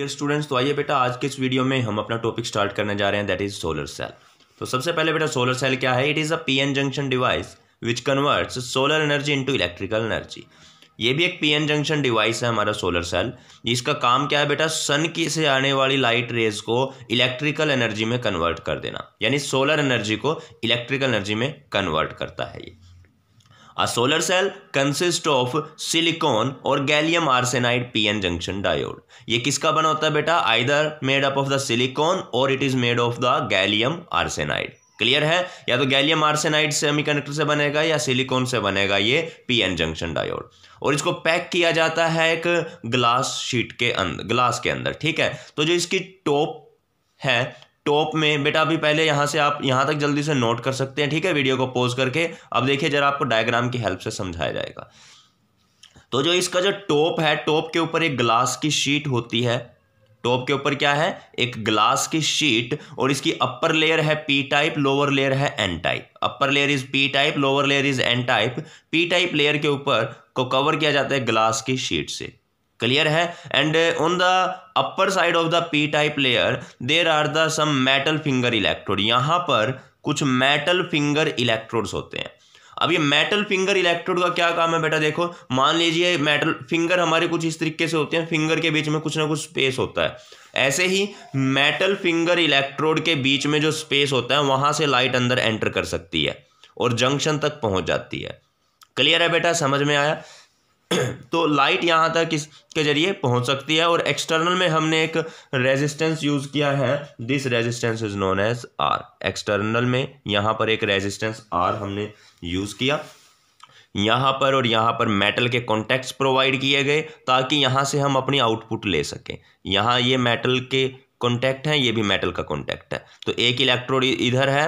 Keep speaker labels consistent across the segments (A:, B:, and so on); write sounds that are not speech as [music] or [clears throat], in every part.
A: dear students तो आइए बेटा आज के इस वीडियो में हम अपना टॉपिक स्टार्ट करने जा रहे हैं दैट इज सोलर सेल तो सबसे पहले बेटा सोलर सेल क्या है it is a PN junction device which converts solar energy into electrical energy ये भी एक पीएन जंक्शन डिवाइस है हमारा सोलर सेल इसका काम क्या है बेटा सन की से आने वाली लाइट रेज को इलेक्ट्रिकल एनर्जी में कन्वर्ट कर देना यानी सोलर एनर्जी को इलेक्ट्रिकल एनर्जी में कन्वर्ट करता है ये a solar cell consist of silicon और gallium arsenide PN junction diode ये किसका बना होता है बेटा either made up of the silicon और it is made of the gallium arsenide clear है या तो गैलियम आर्सेनाइड सेमीकंडक्टर से बनेगा या सिलिकॉन से बनेगा ये पीएन जंक्शन डायोड और इसको पैक किया जाता है एक ग्लास शीट के अंदर ग्लास के अंदर ठीक है तो जो इसकी टॉप है टॉप में बेटा अभी पहले यहाँ से आप यहाँ तक जल्दी से नोट कर सकते हैं ठीक है वीडियो को पॉज करके अब देखिए जरा आपको डायग्राम की हेल्प से समझाया जाएगा तो जो इसका जो टॉप है टॉप के ऊपर एक ग्लास की शीट होती है टॉप के ऊपर क्या है एक ग्लास की शीट और इसकी अपर लेयर है पी टाइप लोअर लेयर है N type upper layer is P type lower layer is N type P type layer के ऊपर को कवर किया जाता है ग्लास की शीट से क्लियर है and on the upper side of the P type layer there are the some metal finger electrode yahan पर कुछ मेटल फिंगर इलेक्ट्रोड्स होते हैं अब ये मेटल फिंगर इलेक्ट्रोड का क्या काम है बेटा देखो मान लीजिए मेटल फिंगर हमारे कुछ इस तरीके से होते हैं फिंगर के बीच में कुछ ना कुछ स्पेस होता है ऐसे ही मेटल फिंगर इलेक्ट्रोड के बीच में जो स्पेस होता है वहां से लाइट अंदर एंटर कर सकती है और जंक्शन तक पहुंच जाती है क्लियर है बेटा समझ में आया [clears throat] तो लाइट यहाँ तक इसके जरिए पहुँच सकती है और एक्सटर्नल में हमने एक रेजिस्टेंस यूज़ किया है this resistance is known as R external में यहाँ पर एक रेजिस्टेंस आर हमने यूज़ किया यहाँ पर और यहाँ पर मेटल के कॉन्टैक्ट्स प्रोवाइड किए गए ताकि यहाँ से हम अपनी आउटपुट ले सकें यहाँ ये मेटल के कॉन्टैक्ट हैं ये भी मेटल का कॉन्टैक्ट है तो एक इलेक्ट्रोड इधर है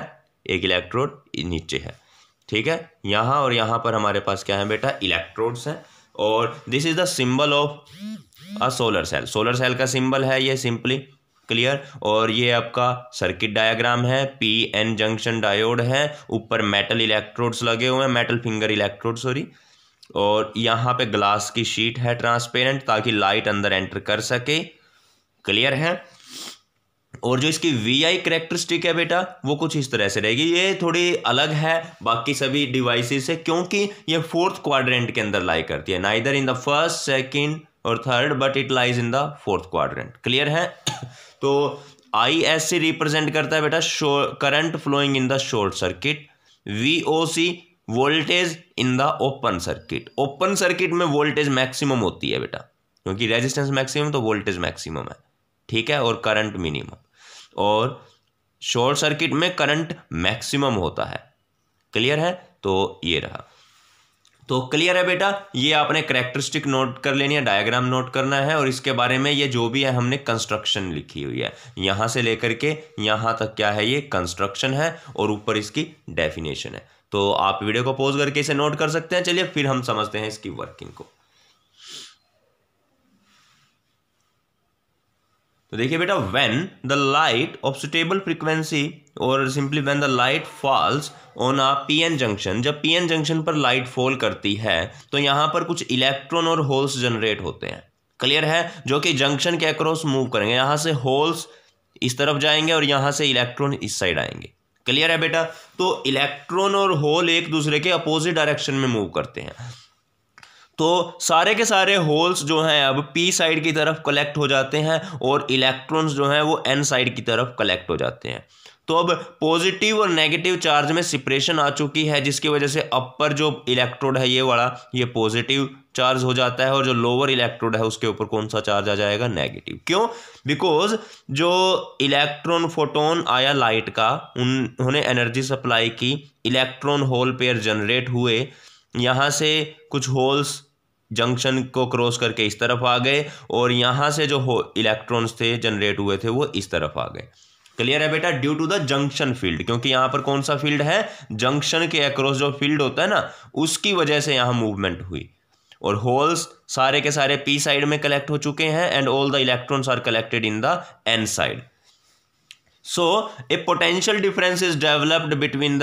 A: एक इलेक्ट्रोड नीचे है ठीक है यहाँ और यहाँ पर हमारे पास क्या है बेटा इलेक्ट्रोड्स हैं और this is the symbol of a solar cell solar cell का सिंबल है ये सिंपली क्लियर और ये आपका सर्किट डायग्राम है पी एन जंक्शन डायोड है ऊपर मेटल इलेक्ट्रोड्स लगे हुए हैं मेटल फिंगर इलेक्ट्रोड सॉरी और यहाँ पे ग्लास की शीट है ट्रांसपेरेंट ताकि लाइट अंदर एंटर कर सके क्लियर है और जो इसकी वी आई करेक्टरिस्टिक है बेटा वो कुछ इस तरह से रहेगी ये थोड़ी अलग है बाकी सभी डिवाइसेस से क्योंकि ये फोर्थ क्वाड्रेंट के अंदर लाई करती है ना इधर इन द फर्स्ट सेकंड और third but it lies in the fourth quadrant clear है [coughs] तो आई एस सी रिप्रेजेंट करता है बेटा current flowing in the short circuit V O C voltage in the open circuit open circuit में voltage maximum होती है बेटा क्योंकि रेजिस्टेंस मैक्सिमम तो वोल्टेज मैक्सिमम है ठीक है और करंट मिनिमम और शॉर्ट सर्किट में करंट मैक्सिमम होता है क्लियर है तो ये रहा तो क्लियर है बेटा ये आपने करेक्टरिस्टिक नोट कर लेनी है डायग्राम नोट करना है और इसके बारे में ये जो भी है हमने कंस्ट्रक्शन लिखी हुई है यहाँ से लेकर के यहाँ तक क्या है ये कंस्ट्रक्शन है और ऊपर इसकी डेफिनेशन है तो आप वीडियो को पॉज करके इसे नोट कर सकते हैं चलिए फिर हम समझते हैं इसकी वर्किंग को तो देखिए बेटा when the light of suitable frequency और simply when the light falls on a PN junction जब पीएन जंक्शन पर लाइट फॉल करती है तो यहाँ पर कुछ इलेक्ट्रॉन और होल्स जनरेट होते हैं क्लियर है जो कि जंक्शन के अक्रॉस मूव करेंगे यहाँ से होल्स इस तरफ जाएंगे और यहाँ से इलेक्ट्रॉन इस साइड आएंगे क्लियर है बेटा तो इलेक्ट्रॉन और होल एक दूसरे के अपोजिट डायरेक्शन में मूव करते हैं तो सारे के सारे होल्स जो हैं अब पी साइड की तरफ कलेक्ट हो जाते हैं और इलेक्ट्रॉन्स जो हैं वो एन साइड की तरफ कलेक्ट हो जाते हैं तो अब पॉजिटिव और नेगेटिव चार्ज में सिपरेशन आ चुकी है जिसकी वजह से अपर जो इलेक्ट्रोड है ये वाला ये पॉजिटिव चार्ज हो जाता है और जो लोअर इलेक्ट्रोड है उसके ऊपर कौन सा चार्ज आ जाएगा नेगेटिव क्यों बिकॉज जो इलेक्ट्रॉन फोटोन आया लाइट का उन्होंने एनर्जी सप्लाई की इलेक्ट्रॉन होल पेयर जनरेट हुए यहाँ से कुछ होल्स जंक्शन को क्रॉस करके इस तरफ आ गए और यहाँ से जो इलेक्ट्रॉन्स थे जनरेट हुए थे वो इस तरफ आ गए क्लियर है बेटा due to the junction field क्योंकि यहाँ पर कौन सा फील्ड है जंक्शन के अक्रॉस जो फील्ड होता है ना उसकी वजह से यहां मूवमेंट हुई और होल्स सारे के सारे पी साइड में कलेक्ट हो चुके हैं and all the electrons are collected in the N side so a potential difference is developed between the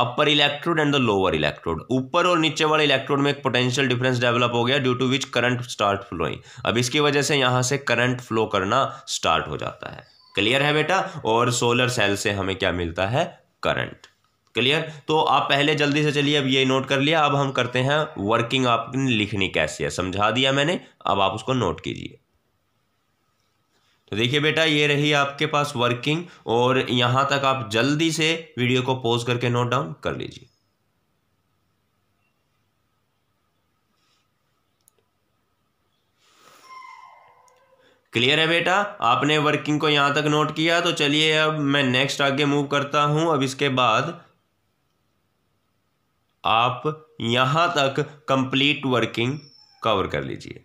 A: upper electrode and the lower electrode ऊपर और नीचे वाले इलेक्ट्रोड में एक पोटेंशियल डिफरेंस डेवलप हो गया due to which current start flowing अब इसकी वजह से यहां से करंट फ्लो करना स्टार्ट हो जाता है क्लियर है बेटा और सोलर सेल से हमें क्या मिलता है करंट क्लियर तो आप पहले जल्दी से चलिए अब ये नोट कर लिया अब हम करते हैं वर्किंग आपने लिखनी कैसी है समझा दिया मैंने अब आप उसको नोट कीजिए तो देखिए बेटा ये रही आपके पास वर्किंग और यहां तक आप जल्दी से वीडियो को पॉज करके नोट डाउन कर लीजिए क्लियर है बेटा आपने वर्किंग को यहां तक नोट किया तो चलिए अब मैं नेक्स्ट आगे मूव करता हूं अब इसके बाद आप यहां तक कंप्लीट वर्किंग कवर कर लीजिए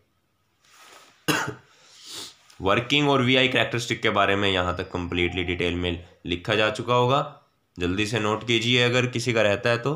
A: वर्किंग और वी आई करेक्टरिस्टिक के बारे में यहाँ तक कम्प्लीटली डिटेल में लिखा जा चुका होगा जल्दी से नोट कीजिए अगर किसी का रहता है तो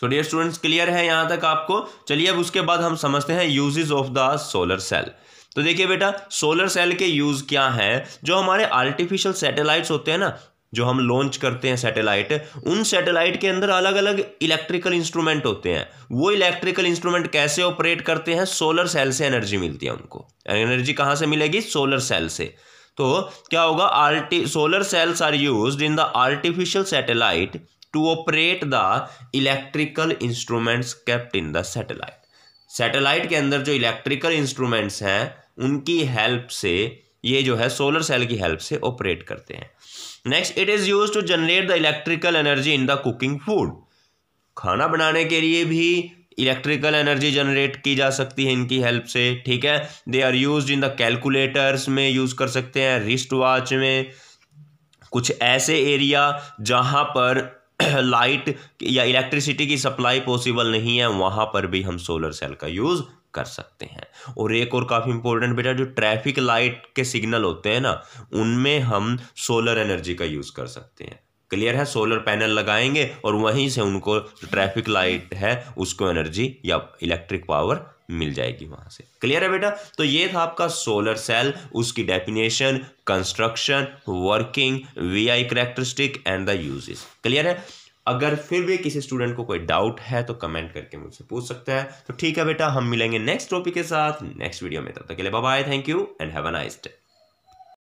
A: सो डियर स्टूडेंट्स क्लियर है यहाँ तक आपको चलिए अब उसके बाद हम समझते हैं uses of the solar cell तो देखिए बेटा सोलर सेल के यूज़ क्या हैं जो हमारे आर्टिफिशियल सैटेलाइट्स होते हैं ना जो हम लॉन्च करते हैं सैटेलाइट उन सैटेलाइट के अंदर अलग अलग इलेक्ट्रिकल इंस्ट्रूमेंट होते हैं वो इलेक्ट्रिकल इंस्ट्रूमेंट कैसे ऑपरेट करते हैं सोलर सेल से एनर्जी मिलती है उनको एनर्जी कहाँ से मिलेगी सोलर सेल से तो क्या होगा आर्टी solar cells are use in the artificial satellite to operate the electrical instruments kept in the satellite satellite के अंदर जो इलेक्ट्रिकल इंस्ट्रूमेंट्स हैं उनकी हेल्प से ये जो है सोलर सेल की हेल्प से ऑपरेट करते हैं next it is use to generate the electrical energy in the cooking food खाना बनाने के लिए भी इलेक्ट्रिकल एनर्जी जनरेट की जा सकती है इनकी हेल्प से ठीक है they are use in the calculators में यूज़ कर सकते हैं रिस्ट वॉच में कुछ ऐसे एरिया जहां पर लाइट [clears throat] या इलेक्ट्रिसिटी की सप्लाई पॉसिबल नहीं है वहां पर भी हम सोलर सेल का यूज़ कर सकते हैं और एक और काफ़ी इंपॉर्टेंट बेटा जो ट्रैफिक लाइट के सिग्नल होते हैं ना उनमें हम सोलर एनर्जी का यूज़ कर सकते हैं क्लियर है सोलर पैनल लगाएंगे और वहीं से उनको ट्रैफिक लाइट है उसको एनर्जी या इलेक्ट्रिक पावर मिल जाएगी वहां से क्लियर है बेटा तो ये था आपका सोलर सेल उसकी definition construction working V I characteristic and the uses clear है अगर फिर भी किसी स्टूडेंट को कोई डाउट है तो कमेंट करके मुझसे पूछ सकता है तो ठीक है बेटा हम मिलेंगे नेक्स्ट टॉपिक के साथ नेक्स्ट वीडियो में तब तक के लिए bye thank you and have a nice day